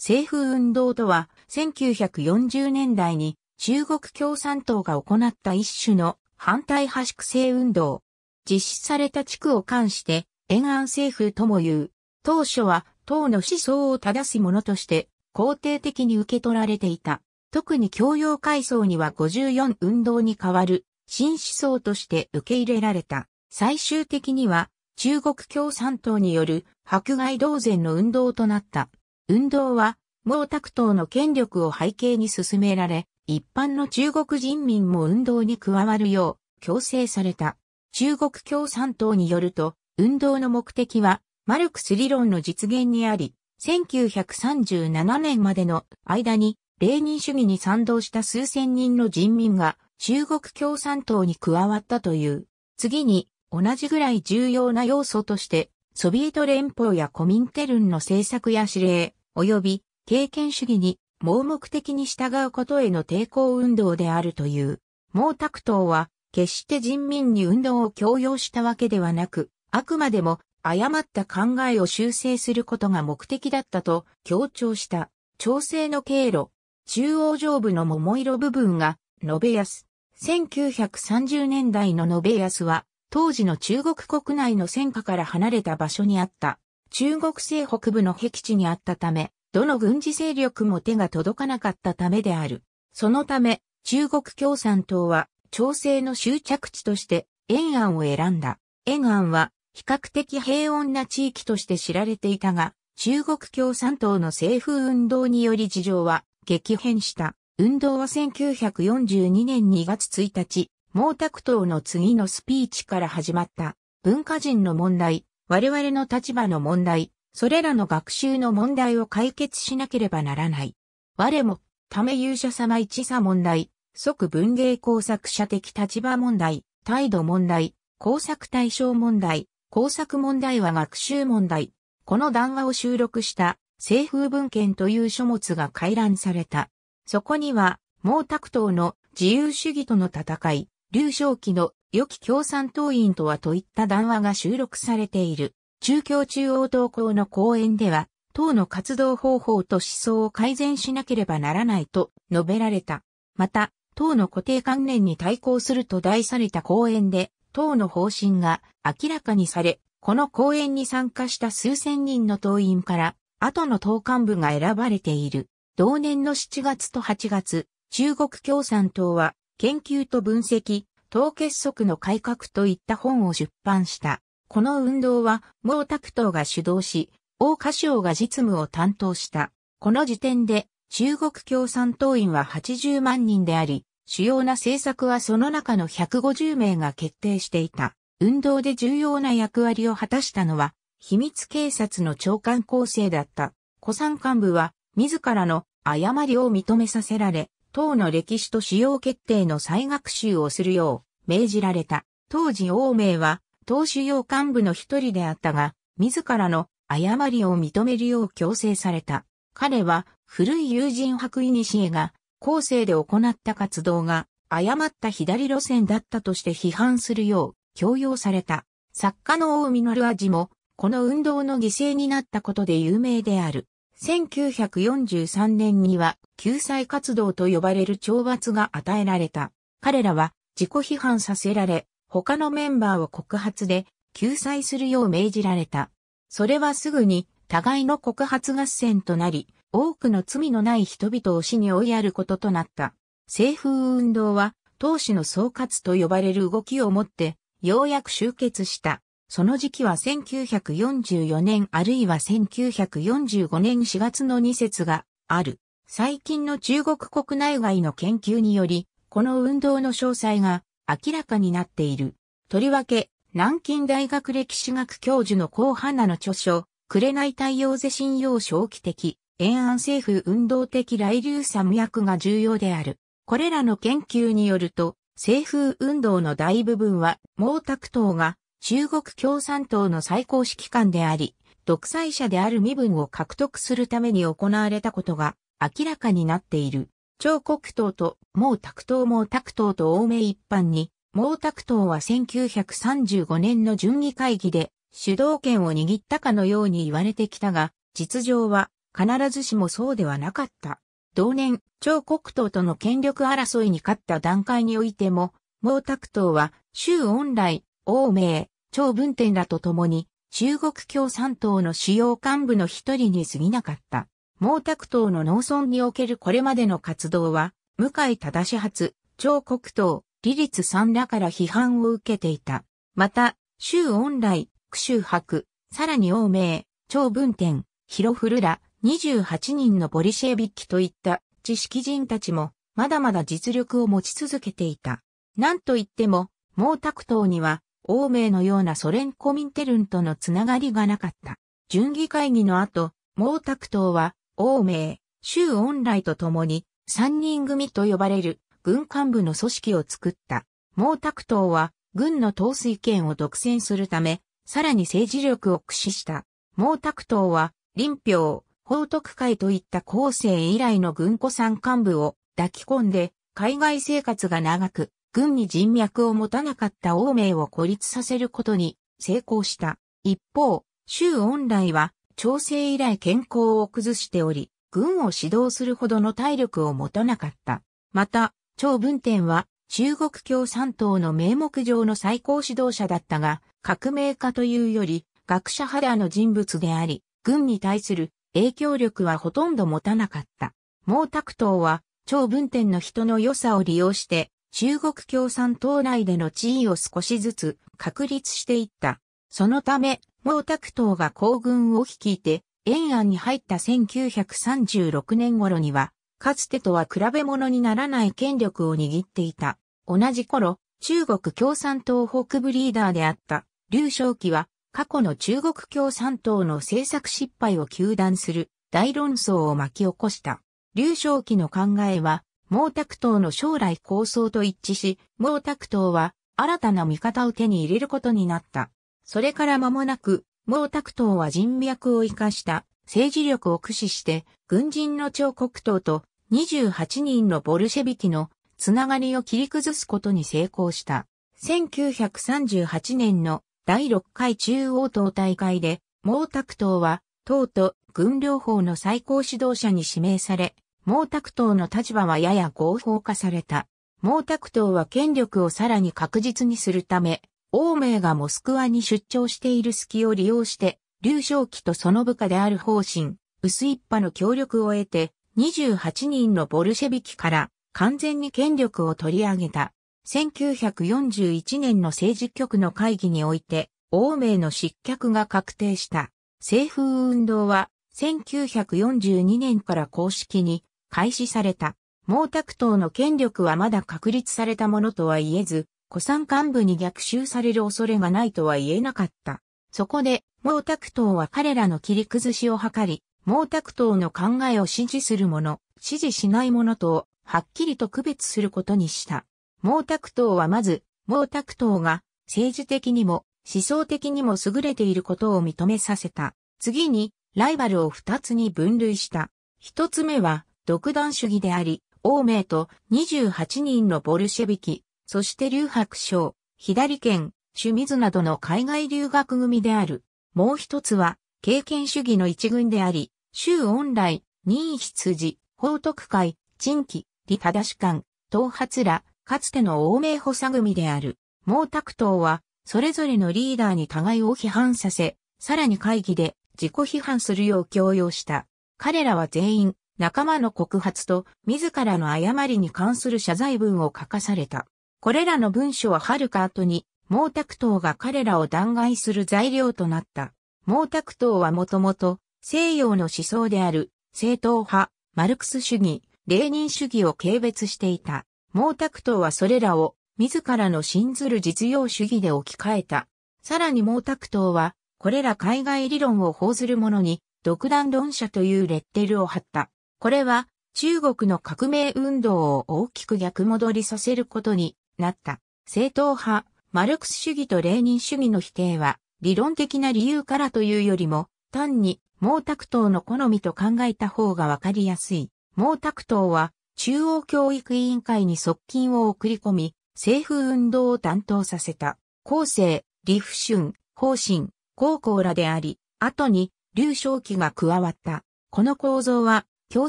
政府運動とは、1940年代に中国共産党が行った一種の反対派粛清運動。実施された地区を関して、沿岸政府とも言う。当初は、党の思想を正すものとして、肯定的に受け取られていた。特に教養階層には54運動に代わる、新思想として受け入れられた。最終的には、中国共産党による迫害同然の運動となった。運動は毛沢東の権力を背景に進められ、一般の中国人民も運動に加わるよう強制された。中国共産党によると、運動の目的は、マルクス理論の実現にあり、1937年までの間に、レーニン主義に賛同した数千人の人民が中国共産党に加わったという。次に、同じぐらい重要な要素として、ソビエト連邦やコミンテルンの政策や指令、及び経験主義に盲目的に従うことへの抵抗運動であるという。毛沢東は決して人民に運動を強要したわけではなく、あくまでも誤った考えを修正することが目的だったと強調した。調整の経路、中央上部の桃色部分が、延べ安。1930年代の延べ安は、当時の中国国内の戦火から離れた場所にあった。中国西北部の僻地にあったため、どの軍事勢力も手が届かなかったためである。そのため、中国共産党は、調整の終着地として、延安を選んだ。延安は、比較的平穏な地域として知られていたが、中国共産党の政府運動により事情は激変した。運動は1942年2月1日、毛沢東の次のスピーチから始まった。文化人の問題、我々の立場の問題、それらの学習の問題を解決しなければならない。我も、ため勇者様一差問題、即文芸工作者的立場問題、態度問題、工作対象問題、工作問題は学習問題。この談話を収録した、政風文献という書物が回覧された。そこには、毛沢東の自由主義との戦い、劉少奇の良き共産党員とはといった談話が収録されている。中京中央東校の講演では、党の活動方法と思想を改善しなければならないと述べられた。また、党の固定観念に対抗すると題された講演で、党の方針が明らかにされ、この講演に参加した数千人の党員から、後の党幹部が選ばれている。同年の7月と8月、中国共産党は、研究と分析、党結束の改革といった本を出版した。この運動は、毛沢東が主導し、王家省が実務を担当した。この時点で、中国共産党員は80万人であり、主要な政策はその中の150名が決定していた。運動で重要な役割を果たしたのは、秘密警察の長官構成だった。古参幹部は、自らの誤りを認めさせられ、党の歴史と使用決定の再学習をするよう命じられた。当時王明は、党主要幹部の一人であったが、自らの誤りを認めるよう強制された。彼は古い友人白衣西が後世で行った活動が誤った左路線だったとして批判するよう強要された。作家の大海のる味もこの運動の犠牲になったことで有名である。1943年には救済活動と呼ばれる懲罰が与えられた。彼らは自己批判させられ、他のメンバーを告発で救済するよう命じられた。それはすぐに互いの告発合戦となり、多くの罪のない人々を死に追いやることとなった。政府運動は、当時の総括と呼ばれる動きをもって、ようやく終結した。その時期は1944年あるいは1945年4月の2節がある。最近の中国国内外の研究により、この運動の詳細が明らかになっている。とりわけ、南京大学歴史学教授の高花の著書、紅太陽世信用正規的、延安政府運動的来流三役が重要である。これらの研究によると、政府運動の大部分は毛沢東が中国共産党の最高指揮官であり、独裁者である身分を獲得するために行われたことが明らかになっている。張国党と毛沢東毛沢東と欧米一般に、毛沢東は1935年の順議会議で主導権を握ったかのように言われてきたが、実情は必ずしもそうではなかった。同年、張国党との権力争いに勝った段階においても、毛沢東は、周恩来、欧米、張文天らと共に、中国共産党の主要幹部の一人に過ぎなかった。毛沢東の農村におけるこれまでの活動は、向井正始発、張国東、李立三らから批判を受けていた。また、周恩来、九州博、さらに王明、張文天、広古ら、28人のボリシェービッキといった知識人たちも、まだまだ実力を持ち続けていた。なんといっても、毛沢東には、欧米のようなソ連コミンテルンとのつながりがなかった。順議会議の後、毛沢東は、王名、周恩来と共に三人組と呼ばれる軍幹部の組織を作った。毛沢東は軍の統帥権を独占するため、さらに政治力を駆使した。毛沢東は林彪、報徳会といった後世以来の軍庫山幹部を抱き込んで、海外生活が長く、軍に人脈を持たなかった王明を孤立させることに成功した。一方、周恩来は調整以来健康を崩しており、軍を指導するほどの体力を持たなかった。また、張文天は中国共産党の名目上の最高指導者だったが、革命家というより学者肌の人物であり、軍に対する影響力はほとんど持たなかった。毛沢東は張文天の人の良さを利用して、中国共産党内での地位を少しずつ確立していった。そのため、毛沢東が行軍を率いて、延安に入った1936年頃には、かつてとは比べ物にならない権力を握っていた。同じ頃、中国共産党北部リーダーであった、劉少奇は、過去の中国共産党の政策失敗を糾弾する大論争を巻き起こした。劉少奇の考えは、毛沢東の将来構想と一致し、毛沢東は新たな見方を手に入れることになった。それから間もなく、毛沢東は人脈を生かした政治力を駆使して軍人の張国東と28人のボルシェビキのつながりを切り崩すことに成功した。1938年の第6回中央党大会で毛沢東は党と軍両方の最高指導者に指名され、毛沢東の立場はやや合法化された。毛沢東は権力をさらに確実にするため、王明がモスクワに出張している隙を利用して、劉少奇とその部下である方針、薄一派の協力を得て、28人のボルシェビキから完全に権力を取り上げた。1941年の政治局の会議において、欧米の失脚が確定した。政府運動は、1942年から公式に開始された。毛沢東の権力はまだ確立されたものとは言えず、古参幹部に逆襲される恐れがないとは言えなかった。そこで、毛沢東は彼らの切り崩しを図り、毛沢東の考えを支持する者、支持しない者とを、はっきりと区別することにした。毛沢東はまず、毛沢東が政治的にも思想的にも優れていることを認めさせた。次に、ライバルを二つに分類した。一つ目は、独断主義であり、欧米と28人のボルシェビキ、そして劉白賞、左県、趣水などの海外留学組である。もう一つは、経験主義の一軍であり、州恩来、任羊、報徳会、陳期、李正士官、東発ら、かつての欧米補佐組である。毛沢東は、それぞれのリーダーに互いを批判させ、さらに会議で自己批判するよう強要した。彼らは全員、仲間の告発と自らの誤りに関する謝罪文を書かされた。これらの文書は遥か後に、毛沢東が彼らを弾劾する材料となった。毛沢東はもともと西洋の思想である正統派、マルクス主義、レーニン主義を軽蔑していた。毛沢東はそれらを自らの信ずる実用主義で置き換えた。さらに毛沢東は、これら海外理論を報ずる者に、独断論者というレッテルを貼った。これは、中国の革命運動を大きく逆戻りさせることになった。正統派、マルクス主義とレーニン主義の否定は、理論的な理由からというよりも、単に毛沢東の好みと考えた方がわかりやすい。毛沢東は中央教育委員会に側近を送り込み、政府運動を担当させた。後世、李不春、方針、高校らであり、後に劉少奇が加わった。この構造は共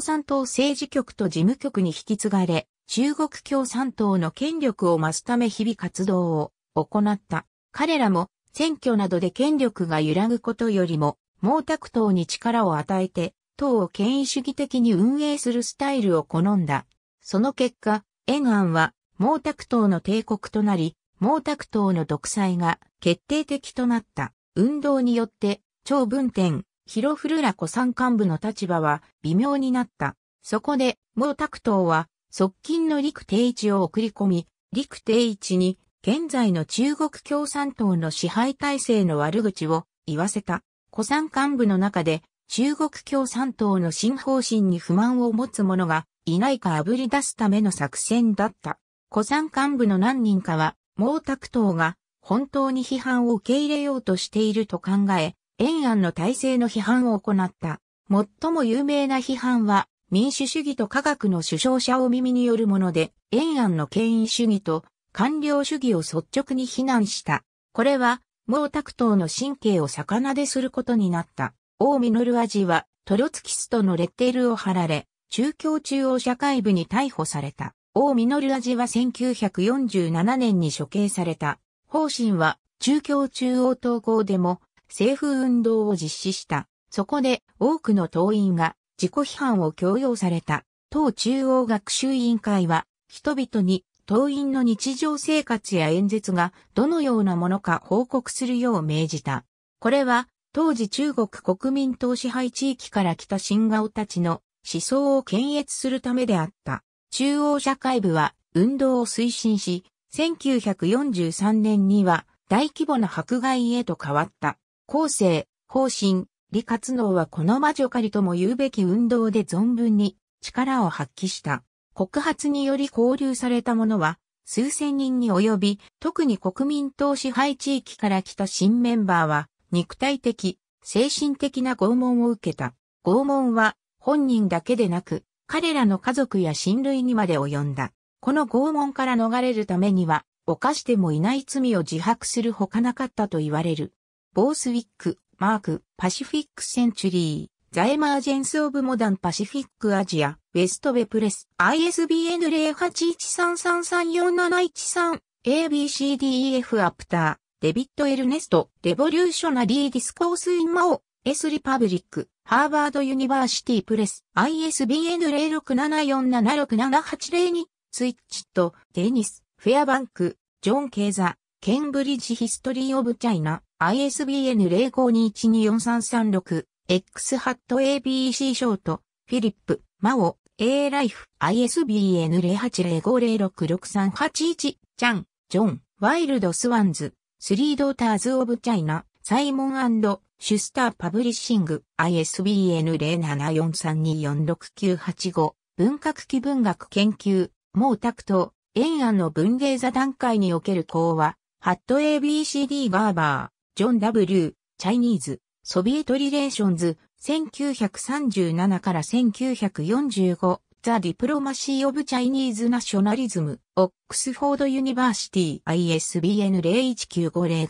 産党政治局と事務局に引き継がれ、中国共産党の権力を増すため日々活動を行った。彼らも選挙などで権力が揺らぐことよりも毛沢東に力を与えて党を権威主義的に運営するスタイルを好んだ。その結果、延安は毛沢東の帝国となり、毛沢東の独裁が決定的となった。運動によって張文天、広古ら古参幹部の立場は微妙になった。そこで毛沢東は側近の陸定一を送り込み、陸定一に現在の中国共産党の支配体制の悪口を言わせた。古参幹部の中で中国共産党の新方針に不満を持つ者がいないか炙り出すための作戦だった。古参幹部の何人かは毛沢東が本当に批判を受け入れようとしていると考え、延安の体制の批判を行った。最も有名な批判は民主主義と科学の首相者を耳によるもので、延安の権威主義と官僚主義を率直に非難した。これは、毛沢東の神経を逆なですることになった。王実味は、トロツキストのレッテルを貼られ、中共中央社会部に逮捕された。王実味は1947年に処刑された。方針は、中共中央統合でも、政府運動を実施した。そこで、多くの党員が、自己批判を強要された、党中央学習委員会は、人々に党員の日常生活や演説がどのようなものか報告するよう命じた。これは、当時中国国民党支配地域から来た新顔たちの思想を検閲するためであった。中央社会部は運動を推進し、1943年には大規模な迫害へと変わった。後世、方針、李活能はこの魔女狩りとも言うべき運動で存分に力を発揮した。告発により交流された者は数千人に及び、特に国民党支配地域から来た新メンバーは肉体的、精神的な拷問を受けた。拷問は本人だけでなく、彼らの家族や親類にまで及んだ。この拷問から逃れるためには、犯してもいない罪を自白するほかなかったと言われる。ボースウィック、マーク、パシフィックセンチュリー、ザエマージェンスオブモダンパシフィックアジア、ウェストウェプレス、ISBN 0813334713、ABCDEF アプター、デビット・エルネスト、レボリューショナリー・ディスコース・イン・マオ、S リパブリック、ハーバード・ユニバーシティ・プレス、ISBN 0674767802、ツイッチと、デニス、フェアバンク、ジョン・ケイザ、ケンブリッジ・ヒストリー・オブ・チャイナ、ISBN 0521243336、X ハット ABC ショート、フィリップ、マオ、A ライフ、ISBN 0805066381、チャン、ジョン、ワイルドスワンズ、スリードーターズオブチャイナ、サイモンシュスターパブリッシング、ISBN 0743246985、文学基文学研究、毛沢東、延安の文芸座談会における講話、ハット ABCD バーバー。ジョン W. チャイニーズ、ソビエトリレーションズ、1937から1945、ザ・ディプロマシー・オブ・チャイニーズ・ナショナリズム、オックスフォード・ユニバーシティ、ISBN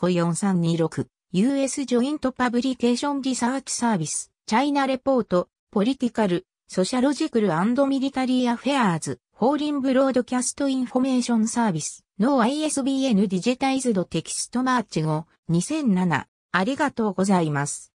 0195054326、US ジョイント・パブリケーション・リサーチ・サービス、チャイナ・レポート、ポリティカル、ソシャロジクルミリタリー・アフェアーズ、ホーリン・ブロードキャスト・インフォメーション・サービス。No ISBN ディジタイズドテキストマーチ5 2007ありがとうございます。